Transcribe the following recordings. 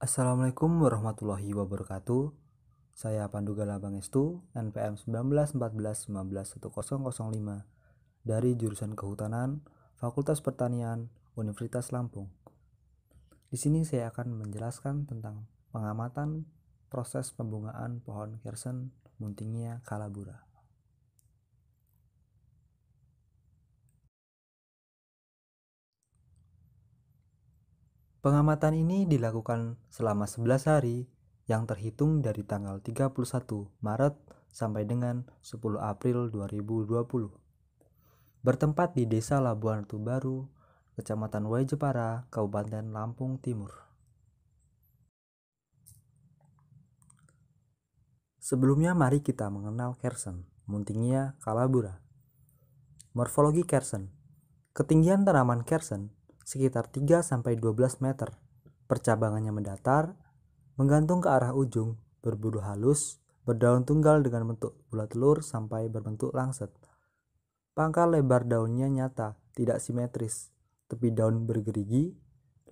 Assalamualaikum warahmatullahi wabarakatuh. Saya Pandu Galabang Estu, NPM 1914191005 dari jurusan Kehutanan, Fakultas Pertanian, Universitas Lampung. Di sini saya akan menjelaskan tentang pengamatan proses pembungaan pohon kersen muntingnya kalabura. Pengamatan ini dilakukan selama 11 hari yang terhitung dari tanggal 31 Maret sampai dengan 10 April 2020. Bertempat di Desa Labuan Ratu Baru, Kecamatan Jepara, Kabupaten Lampung Timur. Sebelumnya mari kita mengenal Kersen, muntingnya Kalabura. Morfologi Kersen Ketinggian tanaman Kersen sekitar 3-12 meter. Percabangannya mendatar, menggantung ke arah ujung, berbulu halus, berdaun tunggal dengan bentuk bulat telur sampai berbentuk langsat. Pangkal lebar daunnya nyata, tidak simetris. Tepi daun bergerigi,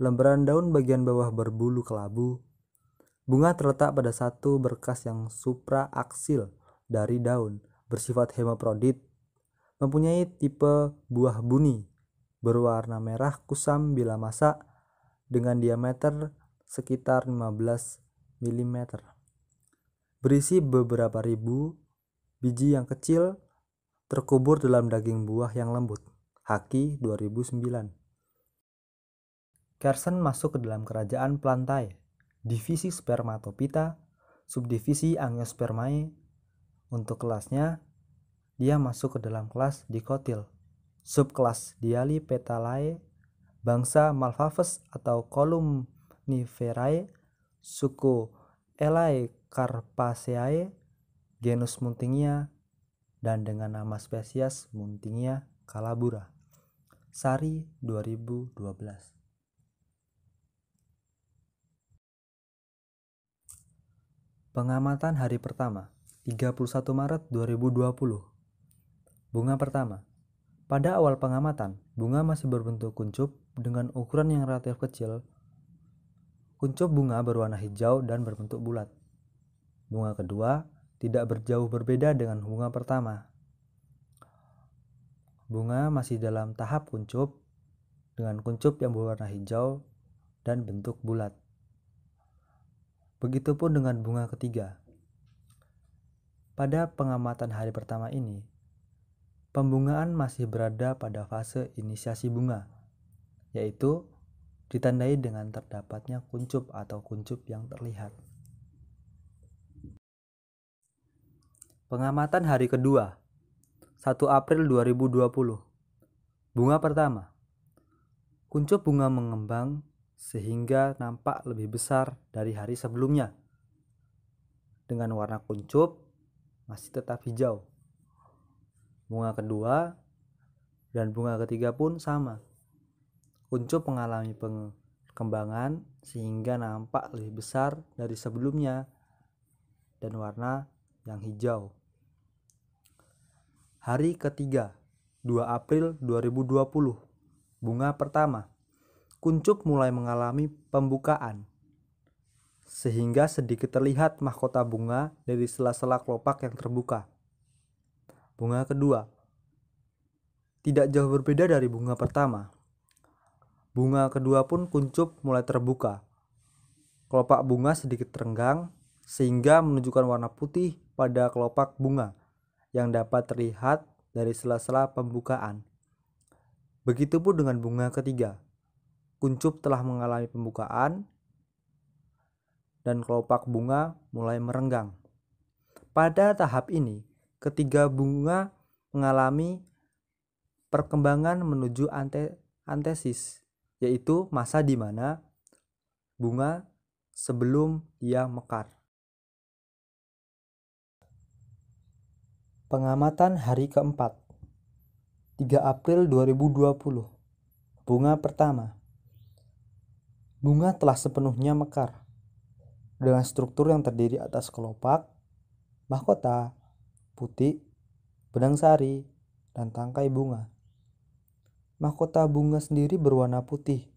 lembaran daun bagian bawah berbulu kelabu. Bunga terletak pada satu berkas yang supraaksil dari daun, bersifat hemoprodit, mempunyai tipe buah buni berwarna merah kusam bila masak dengan diameter sekitar 15 mm. Berisi beberapa ribu biji yang kecil terkubur dalam daging buah yang lembut. Haki 2009. Kersen masuk ke dalam kerajaan Plantae, divisi spermatopita, subdivisi angiospermae. Untuk kelasnya, dia masuk ke dalam kelas dikotil Subkelas Dialipetalae, bangsa Malphaves atau Columniferae, suku Elaecarpaceae, genus Muntingia, dan dengan nama spesies Muntingia calabura. Sari 2012. Pengamatan hari pertama, 31 Maret 2020. Bunga pertama, pada awal pengamatan, bunga masih berbentuk kuncup dengan ukuran yang relatif kecil. Kuncup bunga berwarna hijau dan berbentuk bulat. Bunga kedua tidak berjauh berbeda dengan bunga pertama. Bunga masih dalam tahap kuncup dengan kuncup yang berwarna hijau dan bentuk bulat. Begitupun dengan bunga ketiga. Pada pengamatan hari pertama ini, pembungaan masih berada pada fase inisiasi bunga, yaitu ditandai dengan terdapatnya kuncup atau kuncup yang terlihat. Pengamatan hari kedua, 1 April 2020. Bunga pertama. Kuncup bunga mengembang sehingga nampak lebih besar dari hari sebelumnya. Dengan warna kuncup masih tetap hijau bunga kedua dan bunga ketiga pun sama. Uncup mengalami pengembangan sehingga nampak lebih besar dari sebelumnya dan warna yang hijau. Hari ketiga, 2 April 2020. Bunga pertama. Kuncup mulai mengalami pembukaan sehingga sedikit terlihat mahkota bunga dari sela-sela kelopak yang terbuka. Bunga kedua tidak jauh berbeda dari bunga pertama. Bunga kedua pun kuncup mulai terbuka. Kelopak bunga sedikit renggang sehingga menunjukkan warna putih pada kelopak bunga yang dapat terlihat dari sela-sela pembukaan. Begitupun dengan bunga ketiga. Kuncup telah mengalami pembukaan dan kelopak bunga mulai merenggang. Pada tahap ini, Ketiga bunga mengalami perkembangan menuju ante antesis, yaitu masa di mana bunga sebelum dia mekar. Pengamatan hari keempat 3 April 2020 Bunga pertama Bunga telah sepenuhnya mekar dengan struktur yang terdiri atas kelopak, mahkota, putih, benang sari, dan tangkai bunga. Mahkota bunga sendiri berwarna putih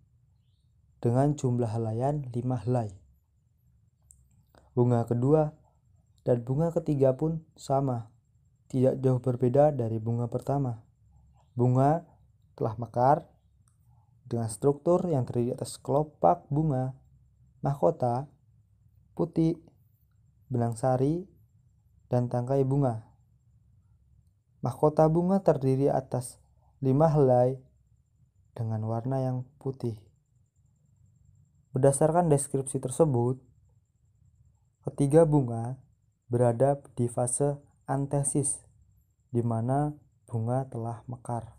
dengan jumlah helaian lima helai. Bunga kedua dan bunga ketiga pun sama, tidak jauh berbeda dari bunga pertama. Bunga telah mekar dengan struktur yang terdiri atas kelopak bunga, mahkota, putih, benang sari, dan tangkai bunga. Mahkota bunga terdiri atas lima helai dengan warna yang putih. Berdasarkan deskripsi tersebut, ketiga bunga berada di fase antesis, di mana bunga telah mekar.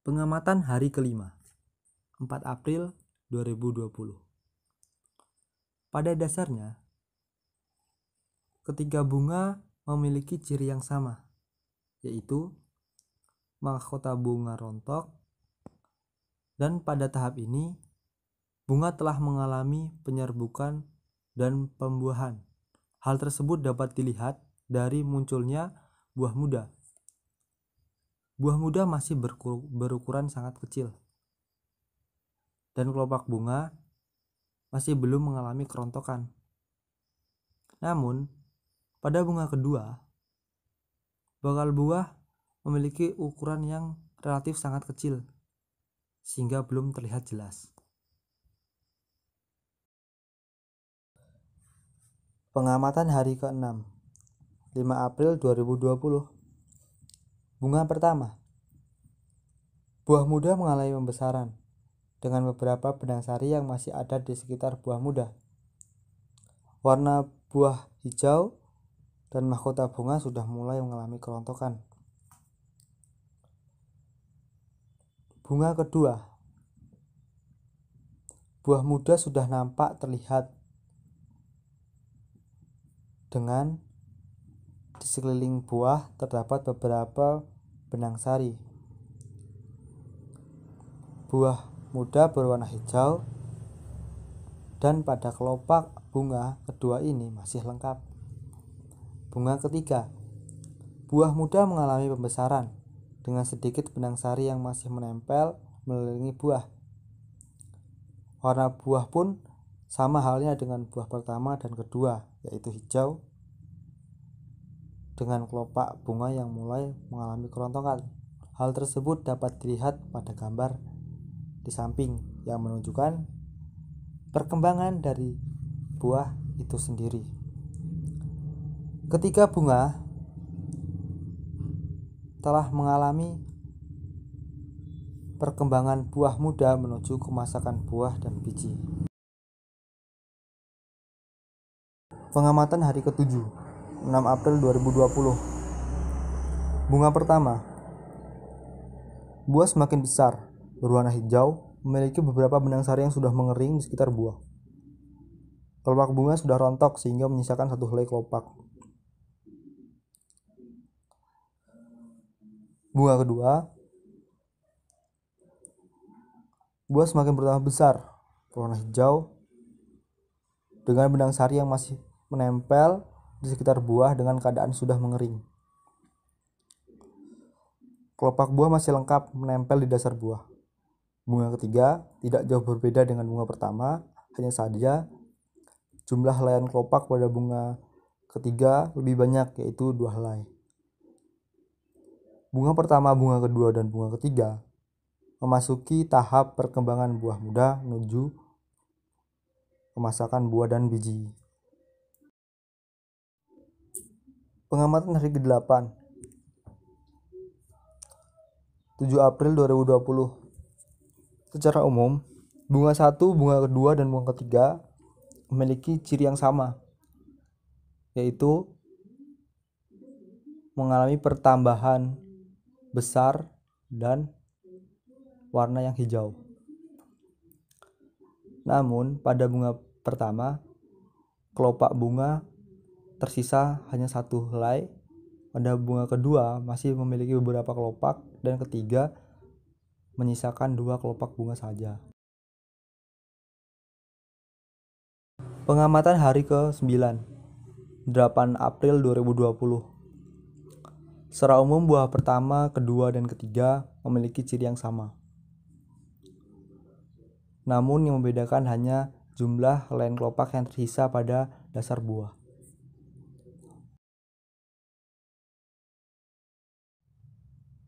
Pengamatan hari kelima, 4 April 2020. Pada dasarnya, Ketiga bunga memiliki ciri yang sama, yaitu mahkota bunga rontok, dan pada tahap ini bunga telah mengalami penyerbukan dan pembuahan. Hal tersebut dapat dilihat dari munculnya buah muda. Buah muda masih berukuran sangat kecil, dan kelopak bunga masih belum mengalami kerontokan. Namun, pada bunga kedua, bakal buah memiliki ukuran yang relatif sangat kecil sehingga belum terlihat jelas. Pengamatan hari ke-6 5 April 2020 Bunga pertama Buah muda mengalami pembesaran dengan beberapa benang sari yang masih ada di sekitar buah muda. Warna buah hijau dan mahkota bunga sudah mulai mengalami kerontokan. Bunga kedua, buah muda sudah nampak terlihat dengan di sekeliling buah terdapat beberapa benang sari. Buah muda berwarna hijau dan pada kelopak bunga kedua ini masih lengkap. Bunga ketiga, buah muda mengalami pembesaran dengan sedikit benang sari yang masih menempel melilingi buah. Warna buah pun sama halnya dengan buah pertama dan kedua, yaitu hijau dengan kelopak bunga yang mulai mengalami kerontokan. Hal tersebut dapat dilihat pada gambar di samping yang menunjukkan perkembangan dari buah itu sendiri. Ketika bunga telah mengalami perkembangan buah muda menuju kemasakan buah dan biji. Pengamatan hari ketujuh, 6 April 2020. Bunga pertama. Buah semakin besar, berwarna hijau, memiliki beberapa benang sari yang sudah mengering di sekitar buah. Kelopak bunga sudah rontok sehingga menyisakan satu helai kelopak. bunga kedua buah semakin bertambah besar berwarna hijau dengan benang sari yang masih menempel di sekitar buah dengan keadaan sudah mengering. Kelopak buah masih lengkap menempel di dasar buah. Bunga ketiga tidak jauh berbeda dengan bunga pertama, hanya saja jumlah helaian kelopak pada bunga ketiga lebih banyak yaitu dua helai bunga pertama, bunga kedua, dan bunga ketiga memasuki tahap perkembangan buah muda menuju pemasakan buah dan biji. Pengamatan hari ke-8 7 April 2020 Secara umum, bunga satu, bunga kedua, dan bunga ketiga memiliki ciri yang sama, yaitu mengalami pertambahan besar dan warna yang hijau. Namun, pada bunga pertama, kelopak bunga tersisa hanya satu helai. Pada bunga kedua, masih memiliki beberapa kelopak, dan ketiga, menyisakan dua kelopak bunga saja. Pengamatan hari ke-9 8 April 2020 Secara umum buah pertama, kedua, dan ketiga memiliki ciri yang sama. Namun yang membedakan hanya jumlah lain kelopak yang tersisa pada dasar buah.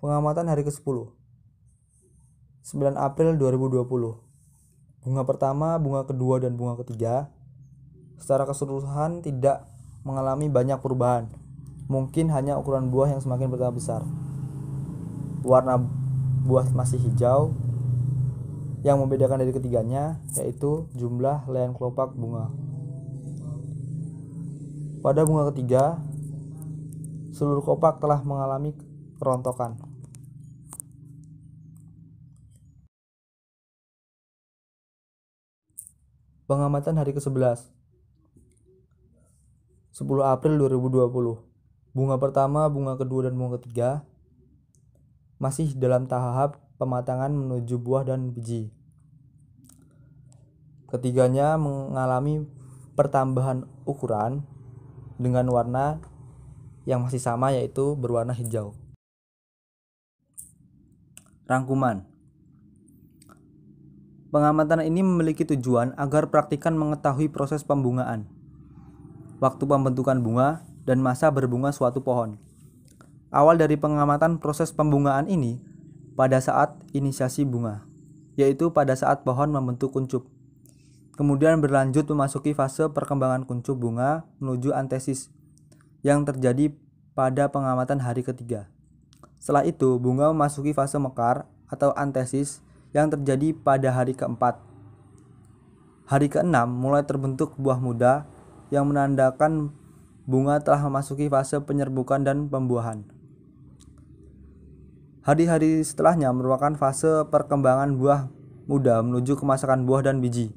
Pengamatan hari ke-10 9 April 2020 Bunga pertama, bunga kedua, dan bunga ketiga secara keseluruhan tidak mengalami banyak perubahan mungkin hanya ukuran buah yang semakin bertambah besar. Warna buah masih hijau. Yang membedakan dari ketiganya yaitu jumlah lean kelopak bunga. Pada bunga ketiga, seluruh kelopak telah mengalami kerontokan. Pengamatan hari ke-11 10 April 2020 Bunga pertama, bunga kedua, dan bunga ketiga masih dalam tahap pematangan menuju buah dan biji. Ketiganya mengalami pertambahan ukuran dengan warna yang masih sama yaitu berwarna hijau. Rangkuman Pengamatan ini memiliki tujuan agar praktikan mengetahui proses pembungaan, waktu pembentukan bunga, dan masa berbunga suatu pohon. Awal dari pengamatan proses pembungaan ini pada saat inisiasi bunga, yaitu pada saat pohon membentuk kuncup. Kemudian berlanjut memasuki fase perkembangan kuncup bunga menuju antesis yang terjadi pada pengamatan hari ketiga. Setelah itu, bunga memasuki fase mekar atau antesis yang terjadi pada hari keempat. Hari keenam mulai terbentuk buah muda yang menandakan bunga telah memasuki fase penyerbukan dan pembuahan. Hari-hari setelahnya merupakan fase perkembangan buah muda menuju kemasakan buah dan biji.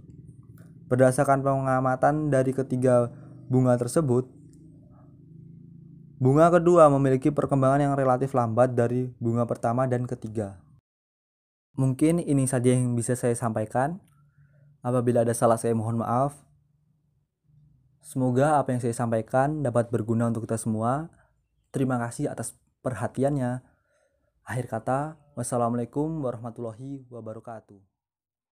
Berdasarkan pengamatan dari ketiga bunga tersebut, bunga kedua memiliki perkembangan yang relatif lambat dari bunga pertama dan ketiga. Mungkin ini saja yang bisa saya sampaikan. Apabila ada salah saya mohon maaf. Semoga apa yang saya sampaikan dapat berguna untuk kita semua. Terima kasih atas perhatiannya. Akhir kata, wassalamualaikum warahmatullahi wabarakatuh.